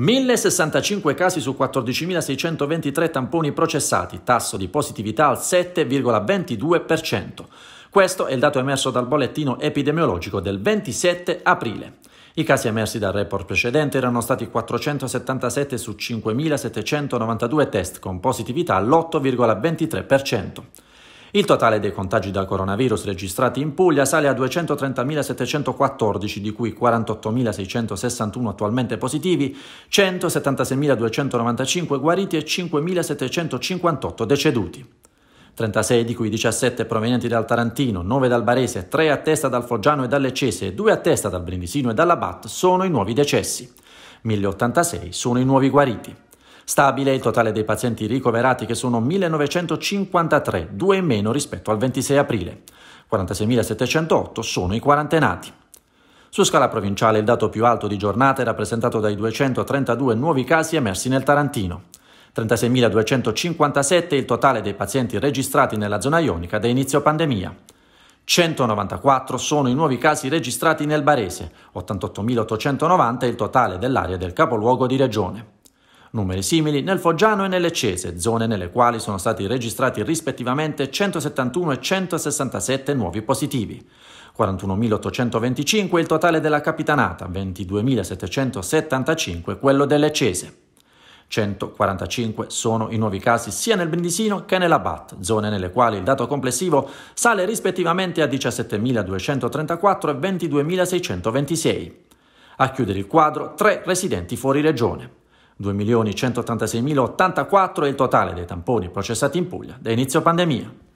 1065 casi su 14.623 tamponi processati, tasso di positività al 7,22%. Questo è il dato emerso dal bollettino epidemiologico del 27 aprile. I casi emersi dal report precedente erano stati 477 su 5.792 test con positività all'8,23%. Il totale dei contagi da coronavirus registrati in Puglia sale a 230.714, di cui 48.661 attualmente positivi, 176.295 guariti e 5.758 deceduti. 36 di cui 17 provenienti dal Tarantino, 9 dal Barese, 3 a testa dal Foggiano e dall'Eccese e 2 a testa dal Brindisino e dall'Abat sono i nuovi decessi. 1086 sono i nuovi guariti. Stabile il totale dei pazienti ricoverati che sono 1953, due in meno rispetto al 26 aprile. 46.708 sono i quarantenati. Su scala provinciale il dato più alto di giornata è rappresentato dai 232 nuovi casi emersi nel Tarantino. 36.257 il totale dei pazienti registrati nella zona ionica da inizio pandemia. 194 sono i nuovi casi registrati nel Barese, 88.890 il totale dell'area del capoluogo di regione numeri simili nel Foggiano e nell'Eccese, zone nelle quali sono stati registrati rispettivamente 171 e 167 nuovi positivi. 41.825 il totale della Capitanata, 22.775 quello dell'Eccese. 145 sono i nuovi casi sia nel Brindisino che nella BAT, zone nelle quali il dato complessivo sale rispettivamente a 17.234 e 22.626. A chiudere il quadro, tre residenti fuori regione. 2.186.084 è il totale dei tamponi processati in Puglia da inizio pandemia.